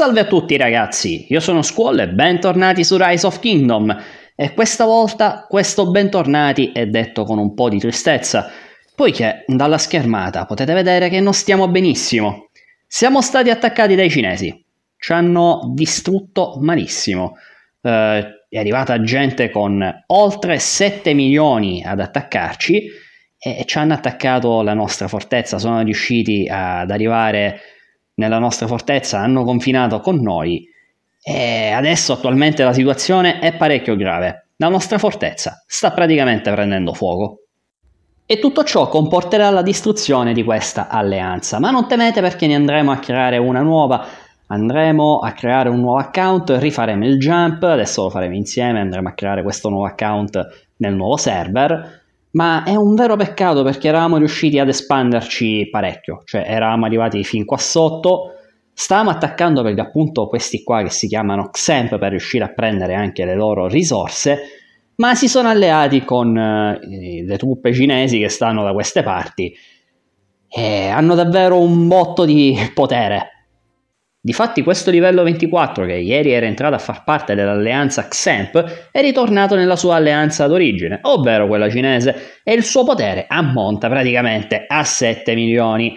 Salve a tutti ragazzi, io sono Squall e bentornati su Rise of Kingdom e questa volta questo bentornati è detto con un po' di tristezza, poiché dalla schermata potete vedere che non stiamo benissimo. Siamo stati attaccati dai cinesi, ci hanno distrutto malissimo. Eh, è arrivata gente con oltre 7 milioni ad attaccarci e ci hanno attaccato la nostra fortezza, sono riusciti ad arrivare nella nostra fortezza, hanno confinato con noi e adesso attualmente la situazione è parecchio grave. La nostra fortezza sta praticamente prendendo fuoco. E tutto ciò comporterà la distruzione di questa alleanza, ma non temete perché ne andremo a creare una nuova andremo a creare un nuovo account, rifaremo il jump, adesso lo faremo insieme, andremo a creare questo nuovo account nel nuovo server ma è un vero peccato perché eravamo riusciti ad espanderci parecchio, cioè eravamo arrivati fin qua sotto, stavamo attaccando per appunto questi qua che si chiamano XEMP per riuscire a prendere anche le loro risorse, ma si sono alleati con eh, le truppe cinesi che stanno da queste parti e hanno davvero un botto di potere Difatti questo livello 24, che ieri era entrato a far parte dell'alleanza XAMPP, è ritornato nella sua alleanza d'origine, ovvero quella cinese, e il suo potere ammonta praticamente a 7 milioni.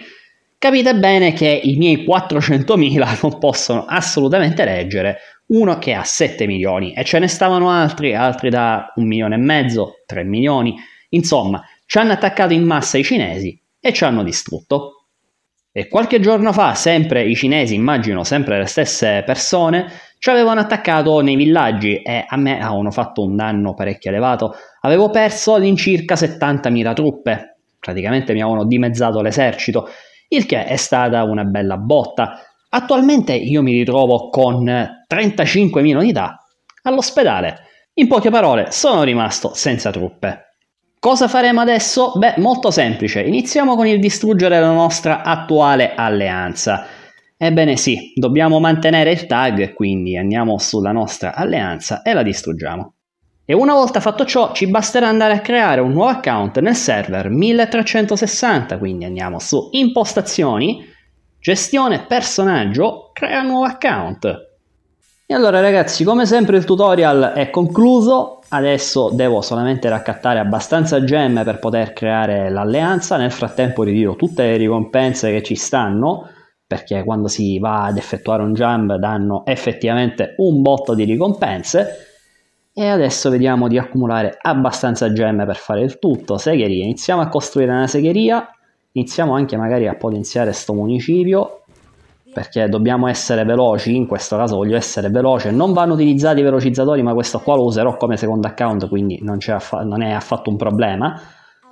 Capite bene che i miei 400.000 non possono assolutamente reggere uno che ha 7 milioni e ce ne stavano altri, altri da 1 milione e mezzo, 3 milioni. Insomma, ci hanno attaccato in massa i cinesi e ci hanno distrutto. E qualche giorno fa, sempre i cinesi, immagino sempre le stesse persone, ci avevano attaccato nei villaggi e a me avevano fatto un danno parecchio elevato. Avevo perso all'incirca 70.000 truppe, praticamente mi avevano dimezzato l'esercito, il che è stata una bella botta. Attualmente io mi ritrovo con 35.000 unità all'ospedale. In poche parole, sono rimasto senza truppe. Cosa faremo adesso? Beh, molto semplice. Iniziamo con il distruggere la nostra attuale alleanza. Ebbene sì, dobbiamo mantenere il tag, quindi andiamo sulla nostra alleanza e la distruggiamo. E una volta fatto ciò ci basterà andare a creare un nuovo account nel server 1360, quindi andiamo su impostazioni, gestione personaggio, crea nuovo account. E allora ragazzi, come sempre il tutorial è concluso, adesso devo solamente raccattare abbastanza gemme per poter creare l'alleanza, nel frattempo ritiro tutte le ricompense che ci stanno, perché quando si va ad effettuare un jump danno effettivamente un botto di ricompense, e adesso vediamo di accumulare abbastanza gemme per fare il tutto, segheria, iniziamo a costruire una segheria, iniziamo anche magari a potenziare sto municipio, perché dobbiamo essere veloci, in questo caso voglio essere veloce, non vanno utilizzati i velocizzatori ma questo qua lo userò come secondo account quindi non, affa- non è affatto un problema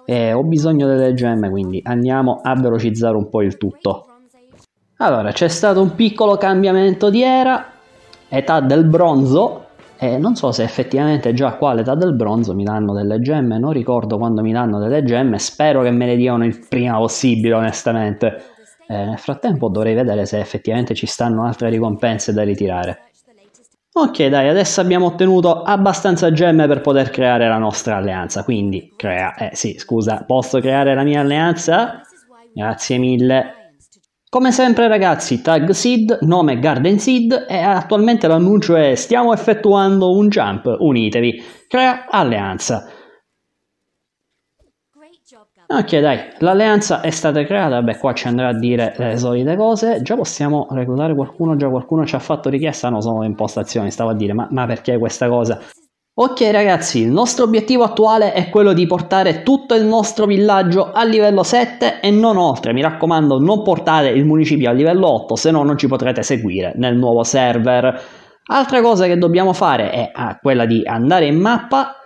e ho bisogno delle gemme quindi andiamo a velocizzare un po' il tutto allora c'è stato un piccolo cambiamento di era età del bronzo e non so se effettivamente già qua all'età del bronzo mi danno delle gemme non ricordo quando mi danno delle gemme spero che me le diano il prima possibile onestamente eh, nel frattempo dovrei vedere se effettivamente ci stanno altre ricompense da ritirare. Ok dai, adesso abbiamo ottenuto abbastanza gemme per poter creare la nostra alleanza, quindi crea... Eh sì, scusa, posso creare la mia alleanza? Grazie mille. Come sempre ragazzi, tag Seed, nome Garden Seed e attualmente l'annuncio è stiamo effettuando un jump, unitevi, crea alleanza. Ok dai, l'alleanza è stata creata, beh qua ci andrà a dire le eh, solite cose, già possiamo reclutare qualcuno, già qualcuno ci ha fatto richiesta, no sono impostazioni, stavo a dire, ma, ma perché questa cosa? Ok ragazzi, il nostro obiettivo attuale è quello di portare tutto il nostro villaggio a livello 7 e non oltre, mi raccomando non portate il municipio a livello 8, se no non ci potrete seguire nel nuovo server. Altra cosa che dobbiamo fare è ah, quella di andare in mappa,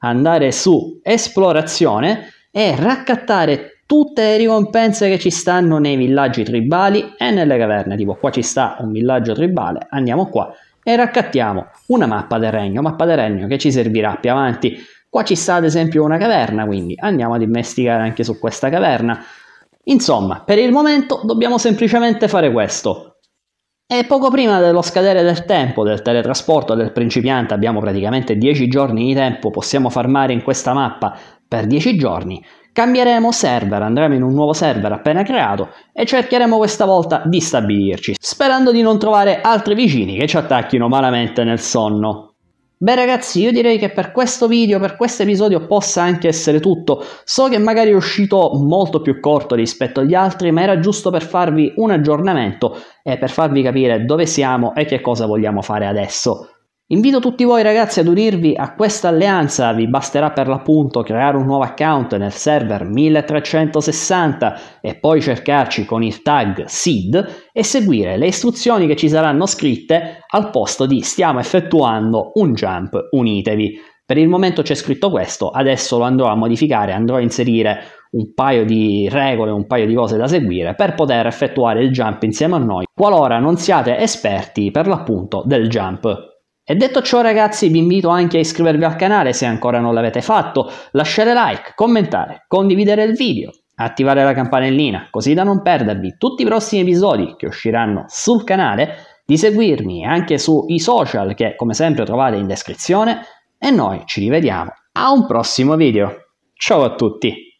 andare su esplorazione e raccattare tutte le ricompense che ci stanno nei villaggi tribali e nelle caverne. Tipo qua ci sta un villaggio tribale, andiamo qua e raccattiamo una mappa del regno, mappa del regno che ci servirà più avanti. Qua ci sta ad esempio una caverna, quindi andiamo ad investigare anche su questa caverna. Insomma, per il momento dobbiamo semplicemente fare questo. E poco prima dello scadere del tempo del teletrasporto del principiante abbiamo praticamente 10 giorni di tempo, possiamo farmare in questa mappa per 10 giorni. Cambieremo server, andremo in un nuovo server appena creato e cercheremo questa volta di stabilirci, sperando di non trovare altri vicini che ci attacchino malamente nel sonno. Beh ragazzi, io direi che per questo video, per questo episodio possa anche essere tutto. So che magari è uscito molto più corto rispetto agli altri, ma era giusto per farvi un aggiornamento e per farvi capire dove siamo e che cosa vogliamo fare adesso. Invito tutti voi ragazzi ad unirvi a questa alleanza, vi basterà per l'appunto creare un nuovo account nel server 1360 e poi cercarci con il tag SID e seguire le istruzioni che ci saranno scritte al posto di stiamo effettuando un jump, unitevi. Per il momento c'è scritto questo, adesso lo andrò a modificare, andrò a inserire un paio di regole, un paio di cose da seguire per poter effettuare il jump insieme a noi, qualora non siate esperti per l'appunto del jump. E detto ciò ragazzi vi invito anche a iscrivervi al canale se ancora non l'avete fatto, lasciare like, commentare, condividere il video, attivare la campanellina così da non perdervi tutti i prossimi episodi che usciranno sul canale, di seguirmi anche sui social che come sempre trovate in descrizione e noi ci rivediamo a un prossimo video. Ciao a tutti!